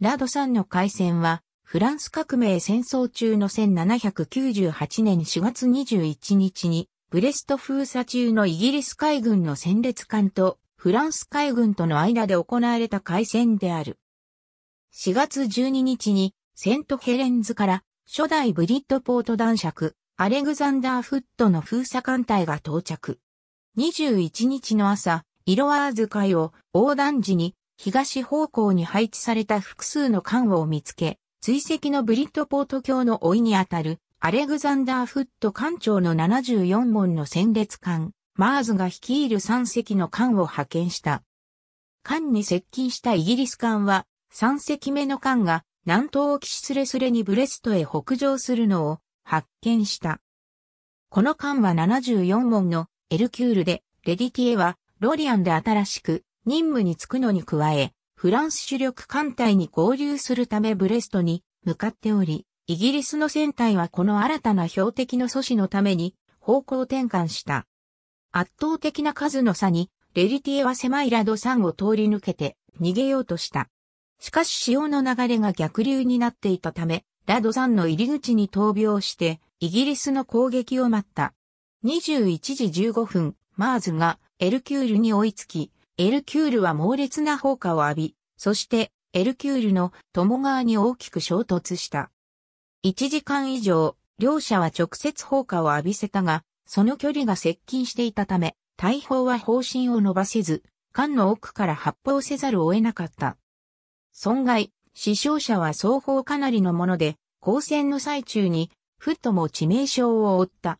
ラドさんの海戦は、フランス革命戦争中の1798年4月21日に、ブレスト封鎖中のイギリス海軍の戦列艦とフランス海軍との間で行われた海戦である。4月12日にセントヘレンズから初代ブリッドポート男爵アレグザンダーフットの封鎖艦隊が到着。21日の朝、イロワーズ海を横断時に東方向に配置された複数の艦を見つけ、追跡のブリッドポート橋の追いにあたる、アレグザンダーフット艦長の74門の戦列艦、マーズが率いる3隻の艦を派遣した。艦に接近したイギリス艦は、3隻目の艦が南東沖すれすれにブレストへ北上するのを発見した。この艦は74門のエルキュールで、レディティエはロリアンで新しく任務に就くのに加え、フランス主力艦隊に合流するためブレストに向かっており、イギリスの船隊はこの新たな標的の阻止のために方向転換した。圧倒的な数の差に、レリティエは狭いラド山を通り抜けて逃げようとした。しかし潮の流れが逆流になっていたため、ラド山の入り口に闘病して、イギリスの攻撃を待った。21時15分、マーズがエルキュールに追いつき、エルキュールは猛烈な砲火を浴び、そしてエルキュールの友側に大きく衝突した。1時間以上、両者は直接砲火を浴びせたが、その距離が接近していたため、大砲は方針を伸ばせず、艦の奥から発砲せざるを得なかった。損害、死傷者は双方かなりのもので、交戦の最中に、ふっとも致命傷を負った。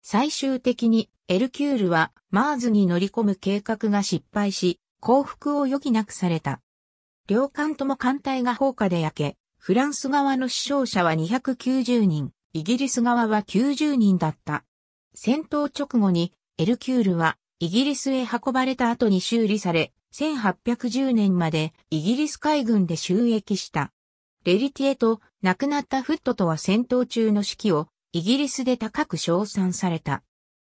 最終的にエルキュールはマーズに乗り込む計画が失敗し、降伏を余儀なくされた。両艦とも艦隊が放火で焼け、フランス側の死傷者は290人、イギリス側は90人だった。戦闘直後にエルキュールはイギリスへ運ばれた後に修理され、1810年までイギリス海軍で収益した。レリティエと亡くなったフットとは戦闘中の指揮をイギリスで高く称賛された。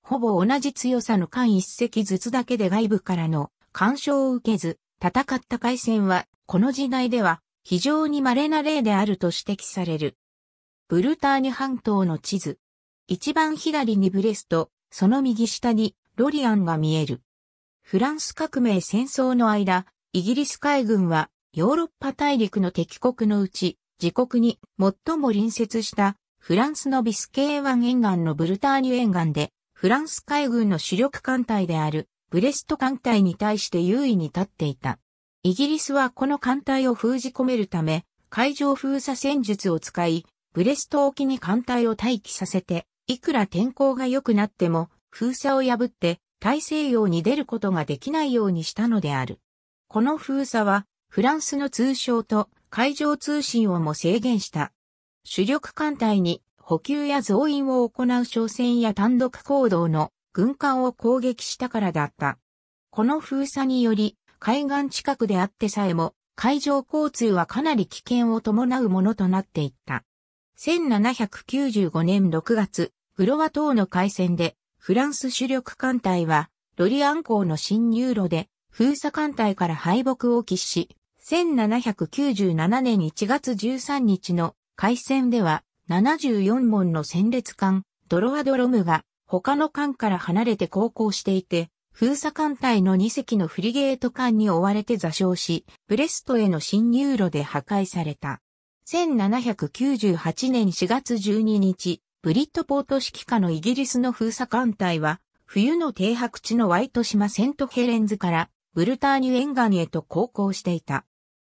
ほぼ同じ強さの間一隻ずつだけで外部からの干渉を受けず、戦った海戦は、この時代では非常に稀な例であると指摘される。ブルターニュ半島の地図。一番左にブレスト、その右下にロリアンが見える。フランス革命戦争の間、イギリス海軍はヨーロッパ大陸の敵国のうち、自国に最も隣接したフランスのビスケー湾沿岸のブルターニュ沿岸でフランス海軍の主力艦隊であるブレスト艦隊に対して優位に立っていた。イギリスはこの艦隊を封じ込めるため、海上封鎖戦術を使い、ブレスト沖に艦隊を待機させて、いくら天候が良くなっても、封鎖を破って大西洋に出ることができないようにしたのである。この封鎖は、フランスの通商と海上通信をも制限した。主力艦隊に補給や増員を行う商船や単独行動の軍艦を攻撃したからだった。この封鎖により、海岸近くであってさえも、海上交通はかなり危険を伴うものとなっていった。1795年6月、グロワ島の海戦で、フランス主力艦隊は、ロリアン港の侵入路で、封鎖艦隊から敗北を喫し、1797年1月13日の海戦では、74門の戦列艦、ドロアドロムが他の艦から離れて航行していて、封鎖艦隊の2隻のフリゲート艦に追われて座礁し、ブレストへの侵入路で破壊された。1798年4月12日、ブリットポート指揮下のイギリスの封鎖艦隊は、冬の停泊地のワイト島セントヘレンズからブルターニュ沿岸へと航行していた。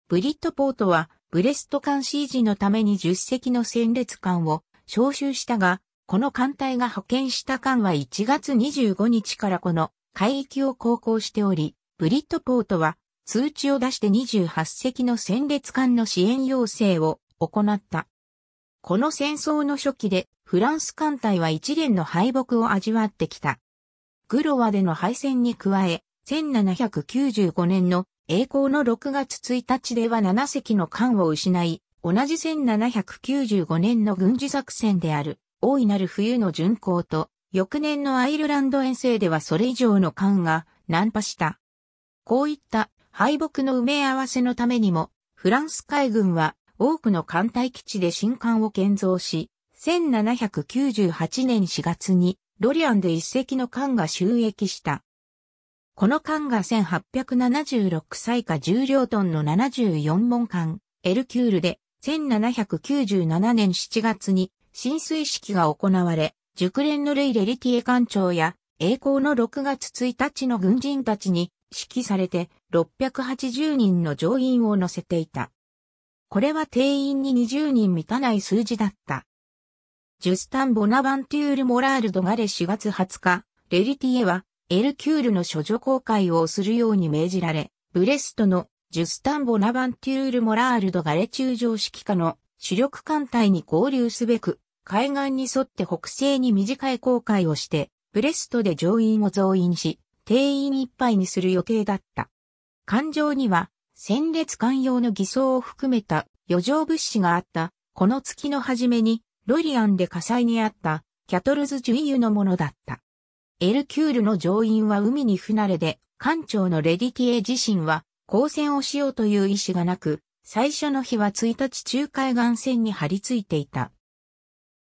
ブリットポートはブレスト艦シージのために10隻の戦列艦を招集したが、この艦隊が派遣した艦は1月25日からこの海域を航行しており、ブリットポートは通知を出して28隻の戦列艦の支援要請を行った。この戦争の初期でフランス艦隊は一連の敗北を味わってきた。グロワでの敗戦に加え、1795年の栄光の6月1日では7隻の艦を失い、同じ1795年の軍事作戦である、大いなる冬の巡航と、翌年のアイルランド遠征ではそれ以上の艦が難破した。こういった敗北の埋め合わせのためにも、フランス海軍は多くの艦隊基地で新艦を建造し、1798年4月にロリアンで一隻の艦が収益した。この艦が1876歳下重量トンの74門艦、エルキュールで、1797年7月に浸水式が行われ、熟練のレイレリティエ艦長や、栄光の6月1日の軍人たちに指揮されて680人の乗員を乗せていた。これは定員に20人満たない数字だった。ジュスタン・ボナバンテュール・モラール・ドガレ4月20日、レリティエはエルキュールの処女公開をするように命じられ、ブレストのジュスタン・ボナバンテュール・モラールド・ガレ中上指揮下の主力艦隊に合流すべく、海岸に沿って北西に短い航海をして、ブレストで乗員を増員し、定員いっぱいにする予定だった。艦上には、戦列艦用の偽装を含めた余剰物資があった、この月の初めに、ロリアンで火災にあった、キャトルズ・ジュイユのものだった。エルキュールの乗員は海に不慣れで、艦長のレディティエ自身は、交戦をしようという意思がなく、最初の日は1日中海岸線に張り付いていた。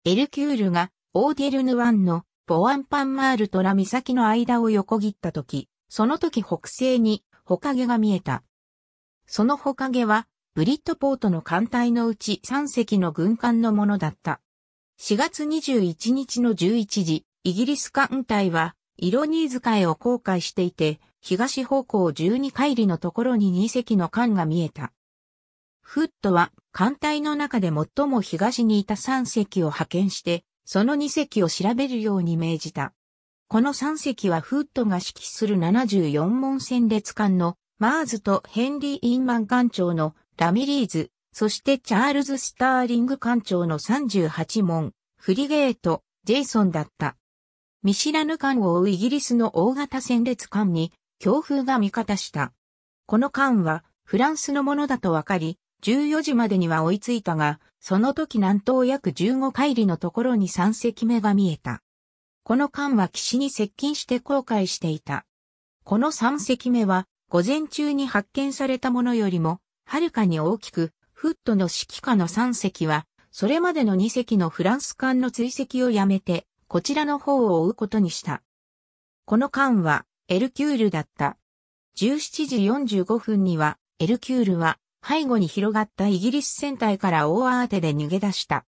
エルキュールがオーディルヌ湾のボアンパンマールとラ岬の間を横切った時、その時北西にホカゲが見えた。そのホカゲはブリットポートの艦隊のうち3隻の軍艦のものだった。4月21日の11時、イギリス艦隊は、イロニーズ海を航海していて、東方向12海里のところに2隻の艦が見えた。フットは艦隊の中で最も東にいた3隻を派遣して、その2隻を調べるように命じた。この3隻はフットが指揮する74門戦列艦のマーズとヘンリー・インマン艦長のラミリーズ、そしてチャールズ・スターリング艦長の38門、フリゲート、ジェイソンだった。見知らぬ艦を追うイギリスの大型戦列艦に強風が味方した。この艦はフランスのものだとわかり、14時までには追いついたが、その時南東約15海里のところに3隻目が見えた。この艦は岸に接近して航海していた。この3隻目は、午前中に発見されたものよりも、はるかに大きく、フットの指揮下の3隻は、それまでの2隻のフランス艦の追跡をやめて、こちらの方を追うことにした。この間は、エルキュールだった。17時45分には、エルキュールは、背後に広がったイギリス戦隊から大慌てで逃げ出した。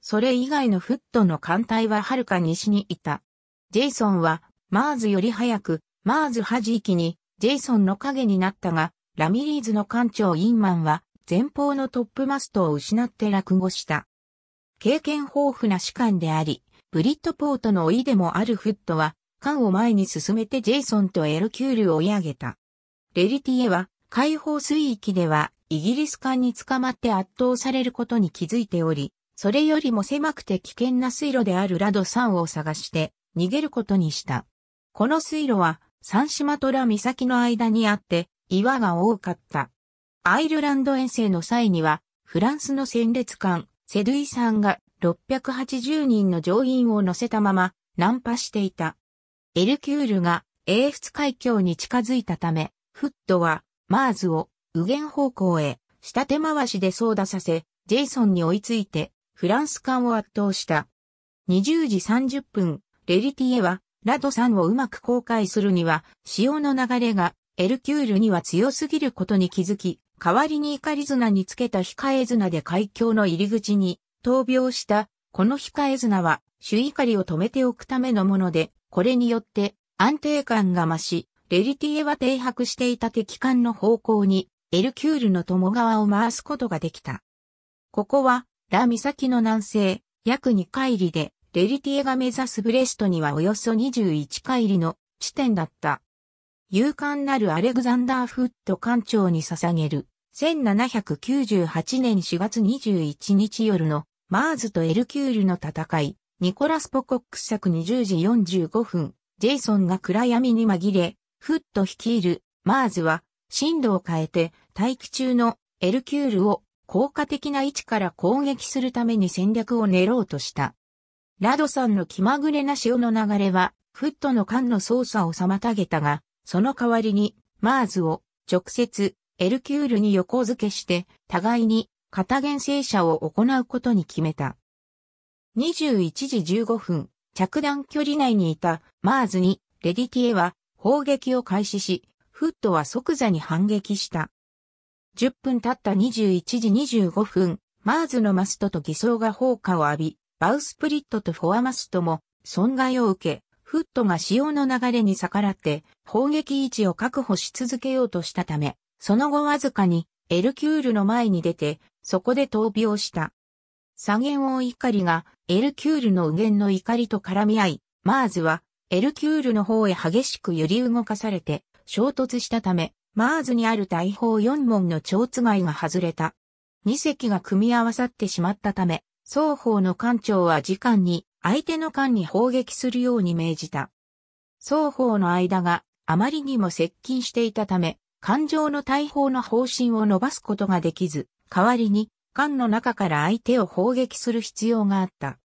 それ以外のフットの艦隊ははるか西にいた。ジェイソンは、マーズより早く、マーズ端域に、ジェイソンの影になったが、ラミリーズの艦長インマンは、前方のトップマストを失って落語した。経験豊富な士官であり、ブリットポートの老いでもあるフットは、艦を前に進めてジェイソンとエルキュールを追い上げた。レリティエは、解放水域では、イギリス艦に捕まって圧倒されることに気づいており、それよりも狭くて危険な水路であるラド3を探して逃げることにした。この水路はサンシマトラ岬の間にあって岩が多かった。アイルランド遠征の際にはフランスの戦列艦セドゥイさんが680人の乗員を乗せたまま難破していた。エルキュールが英仏海峡に近づいたため、フットはマーズを右舷方向へ下手回しで操舵させ、ジェイソンに追いついてフランス艦を圧倒した。20時30分、レリティエはラドさんをうまく航海するには潮の流れがエルキュールには強すぎることに気づき、代わりに怒り綱につけた控え綱で海峡の入り口に闘病した、この日エズ綱は、主怒りを止めておくためのもので、これによって、安定感が増し、レリティエは停泊していた敵艦の方向に、エルキュールの友側を回すことができた。ここは、ラミサキの南西、約2海里で、レリティエが目指すブレストにはおよそ21海里の地点だった。勇敢なるアレグザンダー・フット艦長に捧げる、1798年4月21日夜のマーズとエルキュールの戦い、ニコラス・ポコック作20時45分、ジェイソンが暗闇に紛れ、フット率いる、マーズは、進路を変えて、待機中のエルキュールを効果的な位置から攻撃するために戦略を練ろうとした。ラドさんの気まぐれな潮の流れは、フットの間の操作を妨げたが、その代わりに、マーズを直接エルキュールに横付けして、互いに型原生車を行うことに決めた。21時15分、着弾距離内にいたマーズにレディティエは砲撃を開始し、フットは即座に反撃した。10分経った21時25分、マーズのマストと偽装が砲火を浴び、バウスプリットとフォアマストも損害を受け、フットが潮の流れに逆らって砲撃位置を確保し続けようとしたため、その後わずかにエルキュールの前に出て、そこで闘病した。左元王怒りが、エルキュールの右元の怒りと絡み合い、マーズは、エルキュールの方へ激しく揺り動かされて、衝突したため、マーズにある大砲4門の蝶つがいが外れた。2隻が組み合わさってしまったため、双方の艦長は時間に、相手の艦に砲撃するように命じた。双方の間があまりにも接近していたため、感情の大砲の方針を伸ばすことができず、代わりに、艦の中から相手を砲撃する必要があった。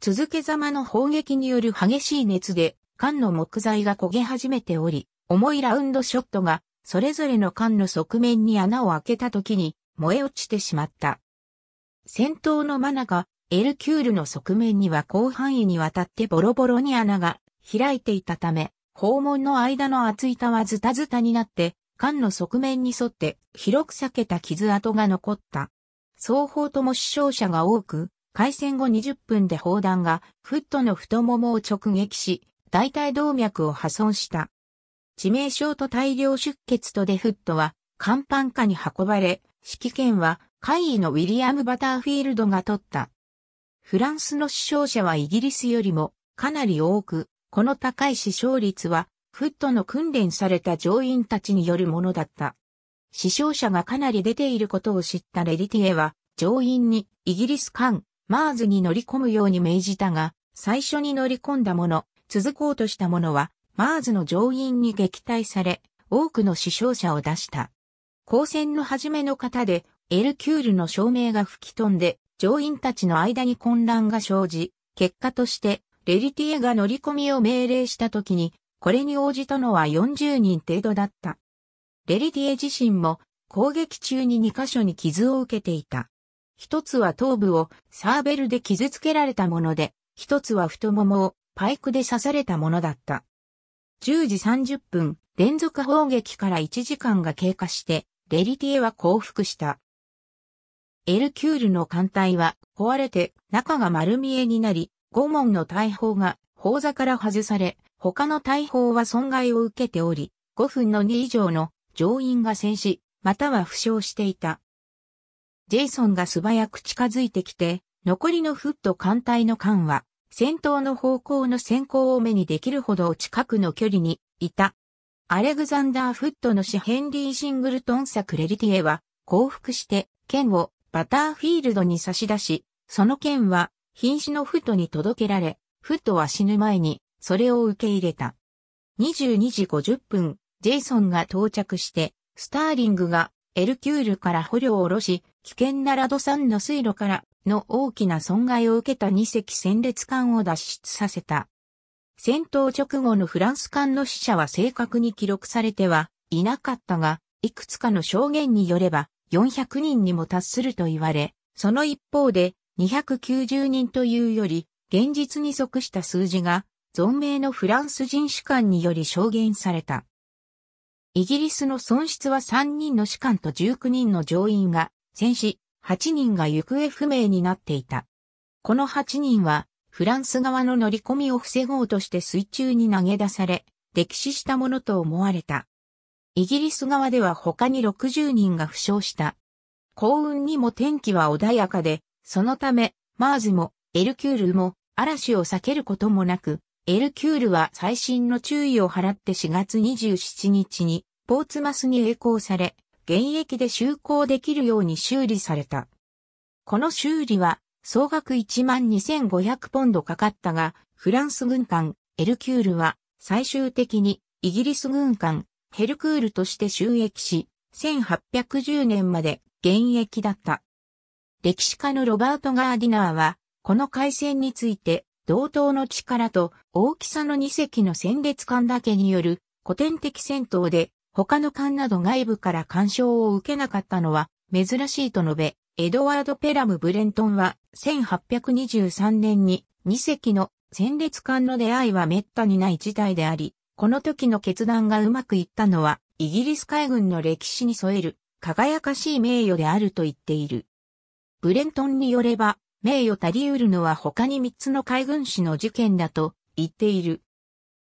続けざまの砲撃による激しい熱で、艦の木材が焦げ始めており、重いラウンドショットが、それぞれの艦の側面に穴を開けた時に、燃え落ちてしまった。戦闘のマナが、エルキュールの側面には広範囲にわたってボロボロに穴が開いていたため、訪問の間の厚板はズタズタになって、艦の側面に沿って広く裂けた傷跡が残った。双方とも死傷者が多く、開戦後20分で砲弾がフットの太ももを直撃し、大体動脈を破損した。致命傷と大量出血とデフットは、甲板下に運ばれ、指揮権は会議のウィリアム・バターフィールドが取った。フランスの死傷者はイギリスよりもかなり多く、この高い死傷率はフットの訓練された乗員たちによるものだった。死傷者がかなり出ていることを知ったレリティエは、乗員にイギリス艦、マーズに乗り込むように命じたが、最初に乗り込んだ者、続こうとした者は、マーズの乗員に撃退され、多くの死傷者を出した。光線の初めの方で、エルキュールの照明が吹き飛んで、乗員たちの間に混乱が生じ、結果として、レリティエが乗り込みを命令した時に、これに応じたのは40人程度だった。レリティエ自身も攻撃中に2箇所に傷を受けていた。一つは頭部をサーベルで傷つけられたもので、一つは太ももをパイクで刺されたものだった。10時30分、連続砲撃から1時間が経過して、レリティエは降伏した。エルキュールの艦隊は壊れて中が丸見えになり、5門の大砲が砲座から外され、他の大砲は損害を受けており、5分の2以上の乗員が戦死、または負傷していた。ジェイソンが素早く近づいてきて、残りのフット艦隊の艦は、戦闘の方向の先行を目にできるほど近くの距離にいた。アレグザンダー・フットの死ヘンリー・シングルトンサクレリティエは降伏して剣をバターフィールドに差し出し、その剣は瀕死のフットに届けられ、フットは死ぬ前にそれを受け入れた。22時50分、ジェイソンが到着して、スターリングがエルキュールから捕虜を下ろし、危険なラド山の水路からの大きな損害を受けた2隻戦列艦を脱出させた。戦闘直後のフランス艦の死者は正確に記録されてはいなかったが、いくつかの証言によれば400人にも達すると言われ、その一方で290人というより現実に即した数字が存命のフランス人士官により証言された。イギリスの損失は3人の士官と19人の乗員が戦死、8人が行方不明になっていた。この8人は、フランス側の乗り込みを防ごうとして水中に投げ出され、溺死したものと思われた。イギリス側では他に60人が負傷した。幸運にも天気は穏やかで、そのため、マーズもエルキュールも嵐を避けることもなく、エルキュールは最新の注意を払って4月27日にポーツマスに栄光され、現役で就航できるように修理された。この修理は総額12,500ポンドかかったが、フランス軍艦エルキュールは最終的にイギリス軍艦ヘルクールとして収益し、1810年まで現役だった。歴史家のロバート・ガーディナーは、この海戦について、同等の力と大きさの2隻の戦列艦だけによる古典的戦闘で他の艦など外部から干渉を受けなかったのは珍しいと述べ、エドワード・ペラム・ブレントンは1823年に2隻の戦列艦の出会いは滅多にない事態であり、この時の決断がうまくいったのはイギリス海軍の歴史に添える輝かしい名誉であると言っている。ブレントンによれば、名誉たり得るのは他に3つの海軍士の事件だと言っている。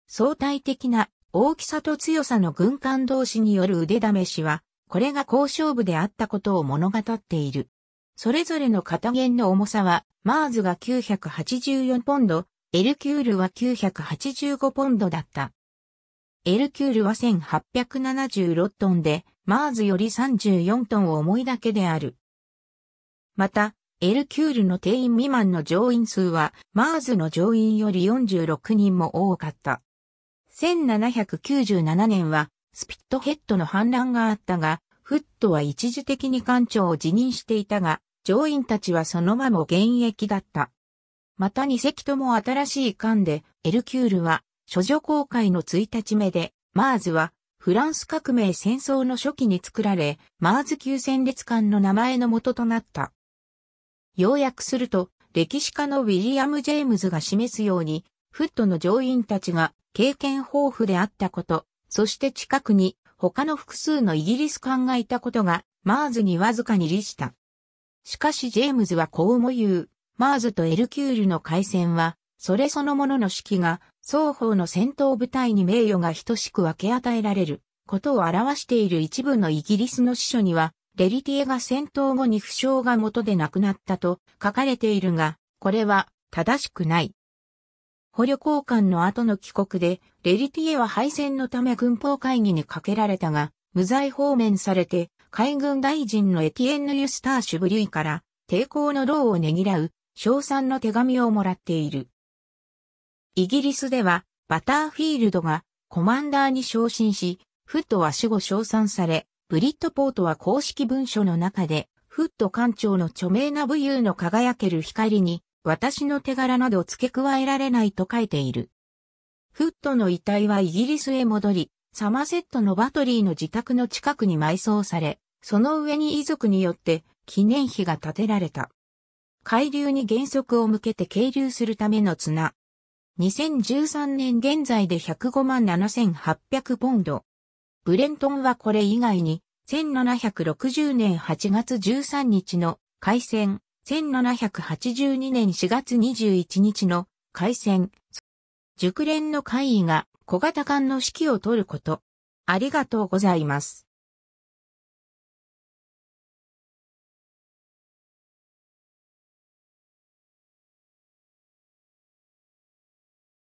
相対的な大きさと強さの軍艦同士による腕試しは、これが交渉部であったことを物語っている。それぞれの片弦の重さは、マーズが984ポンド、エルキュールは985ポンドだった。エルキュールは1876トンで、マーズより34トン重いだけである。また、エルキュールの定員未満の乗員数は、マーズの乗員より46人も多かった。1797年は、スピットヘッドの反乱があったが、フットは一時的に艦長を辞任していたが、乗員たちはそのまま現役だった。また2隻とも新しい艦で、エルキュールは、処女公開の1日目で、マーズは、フランス革命戦争の初期に作られ、マーズ級戦列艦の名前の元となった。要約すると、歴史家のウィリアム・ジェームズが示すように、フットの乗員たちが経験豊富であったこと、そして近くに他の複数のイギリス艦がいたことが、マーズにわずかに利した。しかしジェームズはこうも言う、マーズとエルキュールの海戦は、それそのものの指揮が、双方の戦闘部隊に名誉が等しく分け与えられる、ことを表している一部のイギリスの司書には、レリティエが戦闘後に負傷が元で亡くなったと書かれているが、これは正しくない。捕虜交換の後の帰国で、レリティエは敗戦のため軍法会議にかけられたが、無罪放免されて、海軍大臣のエティエンヌ・ユスターシュ・ブリュイから抵抗の労をねぎらう、称賛の手紙をもらっている。イギリスでは、バターフィールドがコマンダーに昇進し、フットは死後称賛され、ブリットポートは公式文書の中で、フット艦長の著名な武勇の輝ける光に、私の手柄など付け加えられないと書いている。フットの遺体はイギリスへ戻り、サマセットのバトリーの自宅の近くに埋葬され、その上に遺族によって記念碑が建てられた。海流に原則を向けて渓流するための綱。2013年現在で105万7800ポンド、ブレントンはこれ以外に、1760年8月13日の海戦、1782年4月21日の海戦、熟練の会議が小型艦の指揮を取ること。ありがとうございます。